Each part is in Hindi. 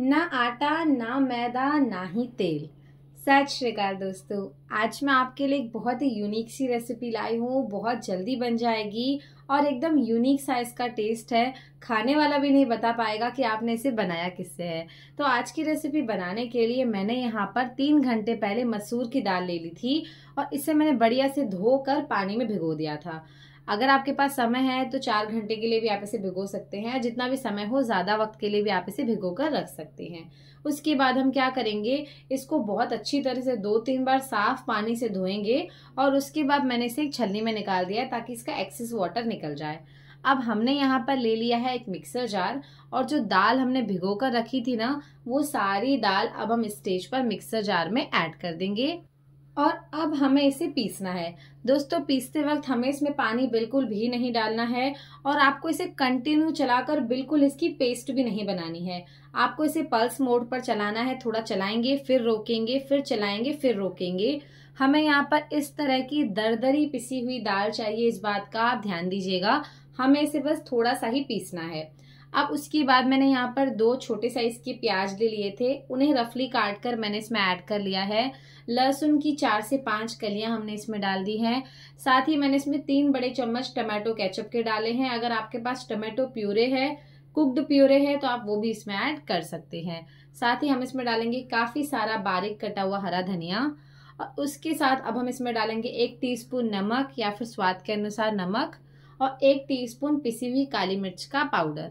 ना आटा ना मैदा ना ही तेल सत श्रीकाल दोस्तों आज मैं आपके लिए एक बहुत ही यूनिक सी रेसिपी लाई हूँ बहुत जल्दी बन जाएगी और एकदम यूनिक सा इसका टेस्ट है खाने वाला भी नहीं बता पाएगा कि आपने इसे बनाया किससे है तो आज की रेसिपी बनाने के लिए मैंने यहाँ पर तीन घंटे पहले मसूर की दाल ले ली थी और इसे मैंने बढ़िया से धोकर पानी में भिगो दिया था अगर आपके पास समय है तो चार घंटे के लिए भी आप इसे भिगो सकते हैं जितना भी समय हो ज़्यादा वक्त के लिए भी आप इसे भिगो कर रख सकते हैं उसके बाद हम क्या करेंगे इसको बहुत अच्छी तरह से दो तीन बार साफ पानी से धोएंगे और उसके बाद मैंने इसे एक छलनी में निकाल दिया ताकि इसका एक्सेस वाटर निकल जाए अब हमने यहाँ पर ले लिया है एक मिक्सर जार और जो दाल हमने भिगो कर रखी थी ना वो सारी दाल अब हम स्टेज पर मिक्सर जार में ऐड कर देंगे और अब हमें इसे पीसना है दोस्तों पीसते वक्त हमें इसमें पानी बिल्कुल भी नहीं डालना है और आपको इसे कंटिन्यू चलाकर बिल्कुल इसकी पेस्ट भी नहीं बनानी है आपको इसे पल्स मोड पर चलाना है थोड़ा चलाएंगे फिर रोकेंगे फिर चलाएंगे फिर रोकेंगे हमें यहाँ पर इस तरह की दरदरी पिसी हुई दाल चाहिए इस बात का आप ध्यान दीजिएगा हमें इसे बस थोड़ा सा ही पीसना है अब उसके बाद मैंने यहाँ पर दो छोटे साइज़ के प्याज ले लिए थे उन्हें रफली काट कर मैंने इसमें ऐड कर लिया है लहसुन की चार से पांच कलियाँ हमने इसमें डाल दी हैं साथ ही मैंने इसमें तीन बड़े चम्मच टमाटो केचप के डाले हैं अगर आपके पास टमाटो प्यूरे है कुकड प्यूरे है तो आप वो भी इसमें ऐड कर सकते हैं साथ ही हम इसमें डालेंगे काफ़ी सारा बारीक कटा हुआ हरा धनिया और उसके साथ अब हम इसमें डालेंगे एक टीस्पून नमक या फिर स्वाद के अनुसार नमक और एक टीस्पून पिसी हुई काली मिर्च का पाउडर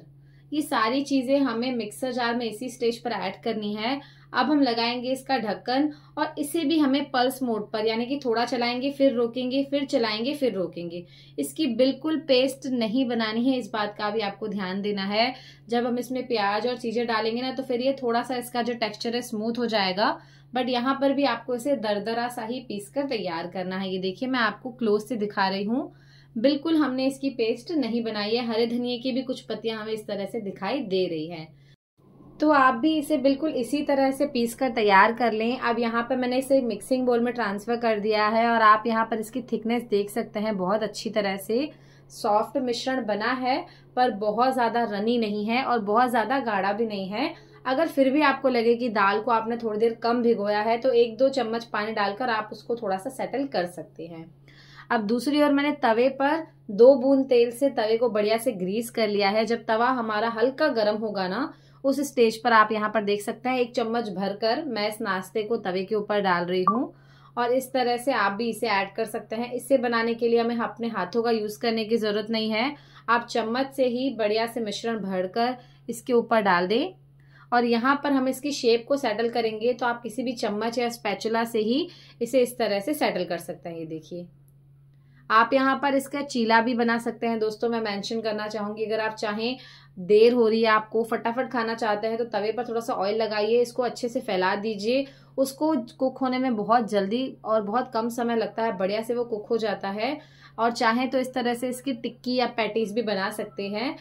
ये सारी चीज़ें हमें मिक्सर जार में इसी स्टेज पर ऐड करनी है अब हम लगाएंगे इसका ढक्कन और इसे भी हमें पल्स मोड पर यानी कि थोड़ा चलाएंगे फिर रोकेंगे फिर चलाएंगे फिर रोकेंगे इसकी बिल्कुल पेस्ट नहीं बनानी है इस बात का भी आपको ध्यान देना है जब हम इसमें प्याज और चीज़ें डालेंगे ना तो फिर ये थोड़ा सा इसका जो टेक्स्चर है स्मूथ हो जाएगा बट यहाँ पर भी आपको इसे दरदरा सा ही पीस कर तैयार करना है ये देखिए मैं आपको क्लोज से दिखा रही हूँ बिल्कुल हमने इसकी पेस्ट नहीं बनाई है हरे धनिए की भी कुछ पत्तियां हमें इस तरह से दिखाई दे रही है तो आप भी इसे बिल्कुल इसी तरह से पीस कर तैयार कर लें अब यहाँ पर मैंने इसे मिक्सिंग बोल में ट्रांसफ़र कर दिया है और आप यहाँ पर इसकी थिकनेस देख सकते हैं बहुत अच्छी तरह से सॉफ्ट मिश्रण बना है पर बहुत ज़्यादा रनी नहीं है और बहुत ज़्यादा गाढ़ा भी नहीं है अगर फिर भी आपको लगे कि दाल को आपने थोड़ी देर कम भिगोया है तो एक दो चम्मच पानी डालकर आप उसको थोड़ा सा सेटल कर सकते हैं अब दूसरी ओर मैंने तवे पर दो बूंद तेल से तवे को बढ़िया से ग्रीस कर लिया है जब तवा हमारा हल्का गर्म होगा ना उस स्टेज पर आप यहाँ पर देख सकते हैं एक चम्मच भरकर मैं इस नाश्ते को तवे के ऊपर डाल रही हूँ और इस तरह से आप भी इसे ऐड कर सकते हैं इसे बनाने के लिए हमें अपने हाथों का यूज़ करने की ज़रूरत नहीं है आप चम्मच से ही बढ़िया से मिश्रण भरकर इसके ऊपर डाल दें और यहाँ पर हम इसकी शेप को सेटल करेंगे तो आप किसी भी चम्मच या स्पैचुला से ही इसे इस तरह से सेटल कर सकते हैं ये देखिए आप यहाँ पर इसका चीला भी बना सकते हैं दोस्तों मैं मेंशन करना चाहूंगी अगर आप चाहें देर हो रही है आपको फटाफट खाना चाहते हैं तो तवे पर थोड़ा सा ऑयल लगाइए इसको अच्छे से फैला दीजिए उसको कुक होने में बहुत जल्दी और बहुत कम समय लगता है बढ़िया से वो कुक हो जाता है और चाहें तो इस तरह से इसकी टिक्की या पैटीज भी बना सकते हैं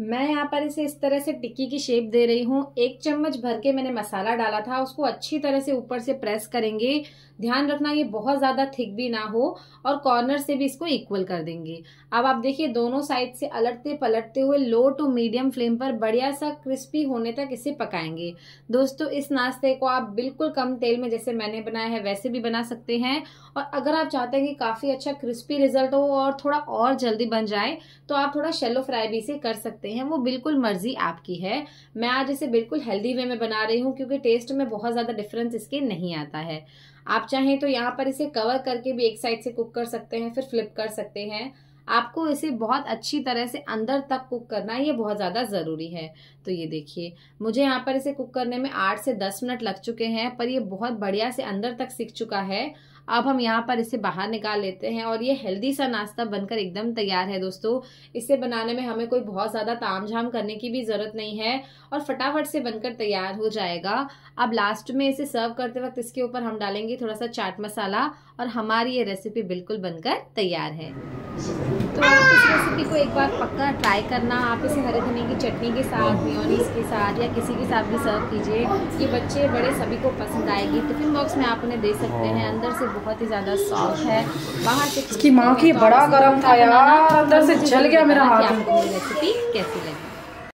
मैं यहाँ पर इसे इस तरह से टिक्की की शेप दे रही हूँ एक चम्मच भर के मैंने मसाला डाला था उसको अच्छी तरह से ऊपर से प्रेस करेंगे ध्यान रखना ये बहुत ज़्यादा थिक भी ना हो और कॉर्नर से भी इसको इक्वल कर देंगे अब आप देखिए दोनों साइड से अलटते पलटते हुए लो टू मीडियम फ्लेम पर बढ़िया सा क्रिस्पी होने तक इसे पकाएंगे दोस्तों इस नाश्ते को आप बिल्कुल कम तेल में जैसे मैंने बनाया है वैसे भी बना सकते हैं और अगर आप चाहते हैं कि काफ़ी अच्छा क्रिस्पी रिजल्ट हो और थोड़ा और जल्दी बन जाए तो आप थोड़ा शेलो फ्राई भी इसे कर सकते सकते हैं वो बिल्कुल मर्जी आपकी है मैं आज इसे बिल्कुल हेल्दी वे में बना रही हूँ क्योंकि टेस्ट में बहुत ज़्यादा डिफरेंस इसके नहीं आता है आप चाहें तो यहाँ पर इसे कवर करके भी एक साइड से कुक कर सकते हैं फिर फ्लिप कर सकते हैं आपको इसे बहुत अच्छी तरह से अंदर तक कुक करना ये बहुत ज़्यादा ज़रूरी है तो ये देखिए मुझे यहाँ पर इसे कुक करने में आठ से दस मिनट लग चुके हैं पर ये बहुत बढ़िया से अंदर तक सीख चुका है अब हम यहाँ पर इसे बाहर निकाल लेते हैं और ये हेल्दी सा नाश्ता बनकर एकदम तैयार है दोस्तों इसे बनाने में हमें कोई बहुत ज़्यादा ताम झाम करने की भी ज़रूरत नहीं है और फटाफट से बनकर तैयार हो जाएगा अब लास्ट में इसे सर्व करते वक्त इसके ऊपर हम डालेंगे थोड़ा सा चाट मसाला और हमारी ये रेसिपी बिल्कुल बनकर तैयार है तो एक बार पक्का ट्राई करना आप इसे हरे धनी की चटनी के साथ मियोनीस के साथ या किसी के साथ भी सर्व कीजिए ये बच्चे बड़े सभी को पसंद आएगी टिफिन बॉक्स में आप उन्हें दे सकते हैं हाँ। अंदर से बहुत ही ज़्यादा सॉफ्ट है बाहर से इसकी माँ की बड़ा गर्म था यार अंदर से जल गया मेरा हाथ रेसिपी कैसी लगी